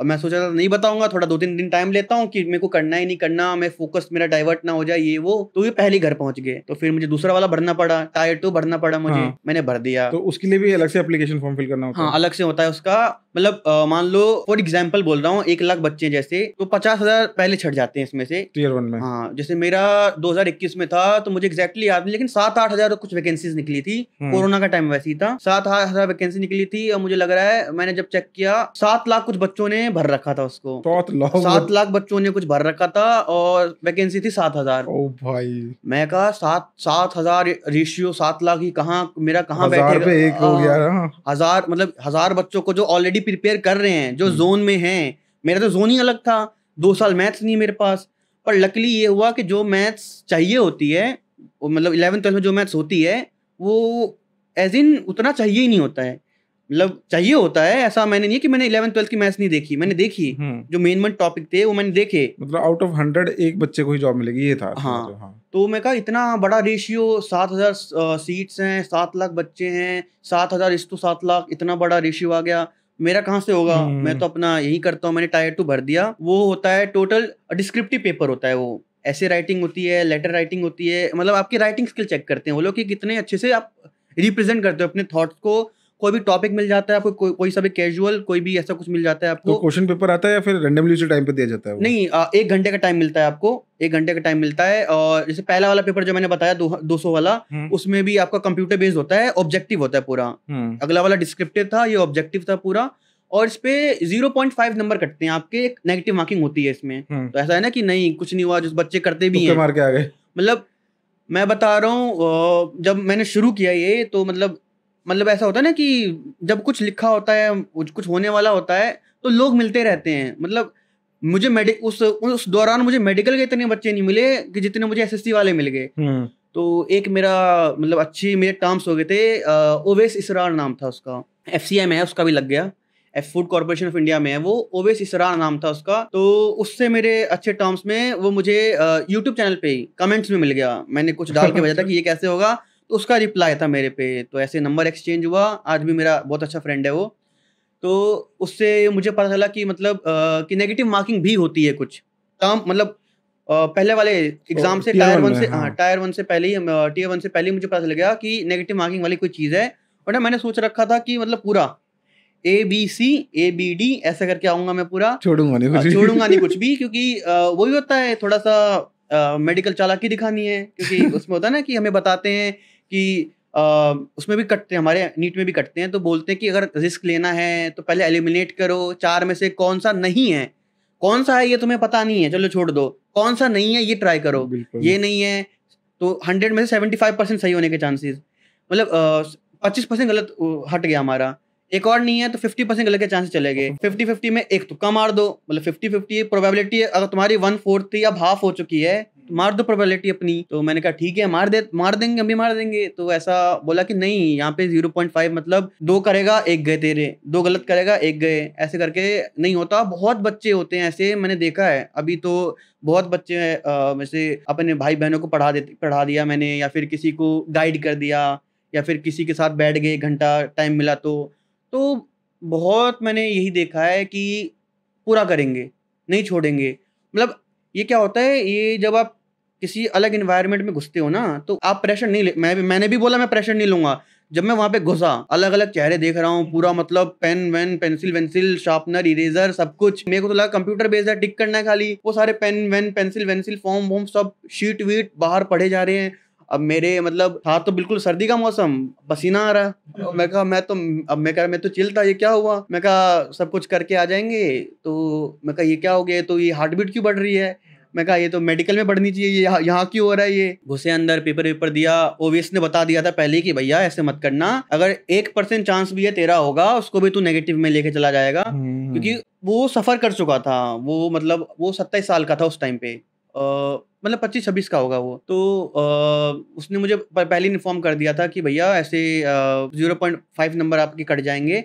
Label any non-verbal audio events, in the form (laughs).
और मैं सोचा था नहीं बताऊंगा थोड़ा दो तीन दिन टाइम लेता हूँ कि मेरे को करना ही नहीं करना मैं फोकस मेरा डाइवर्ट ना हो जाए ये वो तो ये पहले घर पहुंच गए तो फिर मुझे दूसरा वाला भरना पड़ा टायर टू तो भरना पड़ा मुझे हाँ। मैंने भर दिया तो उसके लिए भी अलग से एप्लीकेशन फॉर्म फिल करना होता हाँ अलग से होता है उसका मतलब मान लो फॉर एग्जाम्पल बोल रहा हूँ एक लाख बच्चे जैसे तो पचास हजार पहले छट जाते हैं इसमें से टीयर वन में हाँ जैसे मेरा 2021 में था तो मुझे एक्जैक्टली याद नहीं लेकिन सात आठ हजार कुछ वैकेंसीज निकली थी हम्म। कोरोना का टाइम वैसे ही था सात आठ हजार वैकेंसी निकली थी और मुझे लग रहा है मैंने जब चेक किया सात लाख कुछ बच्चों ने भर रखा था उसको सात लाख बच्चों ने कुछ भर रखा था और वैकेंसी थी सात हजार भाई मैं कहा सात सात हजार रेशियो सात लाख ही कहा मेरा कहाँ बैठे हाँ। हाँ। हजार मतलब हजार बच्चों को जो ऑलरेडी प्रिपेयर कर रहे हैं जो जोन हम्म। में हैं मेरा तो जोन ही अलग था दो साल मैथ्स नहीं है मेरे पास पर लकली ये हुआ कि जो मैथ्स चाहिए होती है वो मतलब इलेवन ट्वेल्थ में जो मैथ्स होती है वो एज इन उतना चाहिए ही नहीं होता है मतलब चाहिए होता है ऐसा मैंने नहीं कि मैंने इलेवन ट्वेल्थ की मैथ्स नहीं देखी मैंने देखी हम्म। जो मेन मेन टॉपिक थे वो मैंने देखे मतलब आउट ऑफ हंड्रेड एक बच्चे को ही जॉब मिलेगी ये था हाँ, तो हाँ। तो मैं कहा इतना बड़ा रेशियो सात हजार सीट्स हैं सात लाख बच्चे हैं सात हजार इस तो सात लाख इतना बड़ा रेशियो आ गया मेरा कहाँ से होगा हम्म। मैं तो अपना यही करता हूँ मैंने टायर टू तो भर दिया वो होता है टोटल डिस्क्रिप्टिव पेपर होता है वो ऐसे राइटिंग होती है लेटर राइटिंग होती है मतलब आपकी राइटिंग स्किल चेक करते हैं वो लोग कि कितने अच्छे से आप रिप्रेजेंट करते हो अपने थॉट्स को कोई भी टॉपिक मिल जाता है आपको को, कोई सा भी कैजुअल कोई भी ऐसा कुछ मिल जाता है आपको तो पेपर आता है या फिर रैंडमली उसी टाइम पे दिया जाता है वो? नहीं आ, एक घंटे का टाइम मिलता है आपको एक घंटे का टाइम मिलता है और जैसे पहला वाला पेपर जो मैंने बताया दो सौ वाला हम्म। उसमें भी आपका कंप्यूटर बेस्ड होता है ऑब्जेक्टिव होता है पूरा हम्म। अगला वाला डिस्क्रिप्टिव था ये ऑब्जेक्टिव था पूरा और इस पे जीरो पॉइंट फाइव नंबर कटते हैं आपके एक नेगेटिव मार्किंग होती है इसमें हम्म। तो ऐसा है ना कि नहीं कुछ नहीं हुआ जो बच्चे करते भी हैं मार के आ गए मतलब मैं बता रहा हूँ जब मैंने शुरू किया ये तो मतलब मतलब ऐसा होता है ना कि जब कुछ लिखा होता है कुछ होने वाला होता है तो लोग मिलते रहते हैं मतलब मुझे मेडि उस उस दौरान मुझे मेडिकल के इतने बच्चे नहीं मिले कि जितने मुझे एसएससी वाले मिल गए हम्म। तो एक मेरा मतलब अच्छी मेरे टर्म्स हो गए थे ओवेस इसरार नाम था उसका एफ में है उसका भी लग गया फूड कॉरपोरेशन ऑफ इंडिया में है वो ओवेस इसरार नाम था उसका तो उससे मेरे अच्छे टर्म्स में वो मुझे यूट्यूब चैनल पे ही कमेंट्स में मिल गया मैंने कुछ डाल के (laughs) भेजा था कि ये कैसे होगा तो उसका रिप्लाई था मेरे पे तो ऐसे नंबर एक्सचेंज हुआ आज भी मेरा बहुत अच्छा फ्रेंड है वो तो उससे मुझे पता चला कि मतलब आ, कि नेगेटिव मार्किंग भी होती है कुछ काम मतलब आ, पहले वाले एग्जाम oh, से टायर वन से हाँ टायर हाँ। वन से पहले ही टीयर वन से पहले ही मुझे पता चल गया कि नेगेटिव मार्किंग वाली कोई चीज़ है और ना मैंने सोच रखा था कि मतलब पूरा A B C A B D ऐसा करके आऊंगा मैं पूरा छोड़ूंगा नहीं हाँ, कुछ छोड़ूंगा नहीं कुछ भी (laughs) क्योंकि वही होता है थोड़ा सा मेडिकल चालाकी दिखानी है क्योंकि (laughs) उसमें होता है ना कि हमें बताते हैं कि आ, उसमें भी कटते हैं हमारे नीट में भी कटते हैं तो बोलते हैं कि अगर रिस्क लेना है तो पहले एलिमिनेट करो चार में से कौन सा नहीं है कौन सा है ये तुम्हें पता नहीं है चलो छोड़ दो कौन सा नहीं है ये ट्राई करो ये नहीं है तो हंड्रेड में से सेवेंटी फाइव परसेंट सही होने के चांसेस मतलब पच्चीस परसेंट गलत हट गया हमारा एक और नहीं है तो फिफ्टी परसेंट गलत के चांसेस चले गए फिफ्टी फिफ्टी में एक तुक्का मार दो मतलब फिफ्टी फिफ्टी प्रोबेबिलिटी अगर तुम्हारी वन फोर्थ या हाफ हो चुकी है मार दो प्रोबेबिलिटी अपनी तो मैंने कहा ठीक है मार दे मार देंगे अभी मार देंगे तो ऐसा बोला कि नहीं यहाँ पे जीरो पॉइंट फाइव मतलब दो करेगा एक गए तेरे दो गलत करेगा एक गए ऐसे करके नहीं होता बहुत बच्चे होते हैं ऐसे मैंने देखा है अभी तो बहुत बच्चे हैं वैसे अपने भाई बहनों को पढ़ा दे पढ़ा दिया मैंने या फिर किसी को गाइड कर दिया या फिर किसी के साथ बैठ गए घंटा टाइम मिला तो तो बहुत मैंने यही देखा है कि पूरा करेंगे नहीं छोड़ेंगे मतलब ये क्या होता है ये जब आप किसी अलग इन्वायरमेंट में घुसते हो ना तो आप प्रेशर नहीं ले मैं भी मैंने भी बोला मैं प्रेशर नहीं लूंगा जब मैं वहाँ पे घुसा अलग अलग चेहरे देख रहा हूँ पूरा मतलब पेन वेन पेंसिल वेंसिल शार्पनर इरेजर सब कुछ मेरे को तो लगा कंप्यूटर बेस्ड है टिक करना है खाली वो सारे पेन वेन पेंसिल वेंसिल फॉर्म वॉर्म सब शीट वीट बाहर पढ़े जा रहे हैं अब मेरे मतलब था तो बिल्कुल सर्दी का मौसम पसीना आ रहा मैं कहा मैं तो अब मैं कह मैं तो चिल था ये क्या हुआ मैं कहा सब कुछ करके आ जाएंगे तो मैं कहा ये क्या हो गया तो ये हार्ट बीट क्यों बढ़ रही है मैं कहा ये तो मेडिकल में पढ़नी चाहिए ये यहाँ क्यों हो रहा है ये घुसे अंदर पेपर वेपर दिया ओवीएस ने बता दिया था पहले कि भैया ऐसे मत करना अगर एक परसेंट चांस भी है तेरा होगा उसको भी तू नेगेटिव में लेके चला जाएगा हम्म। क्योंकि वो सफर कर चुका था वो मतलब वो सत्ताईस साल का था उस टाइम पे मतलब पच्चीस छब्बीस का होगा वो तो आ, उसने मुझे पहले इन्फॉर्म कर दिया था कि भैया ऐसे जीरो पॉइंट फाइव नंबर आपके कट जाएंगे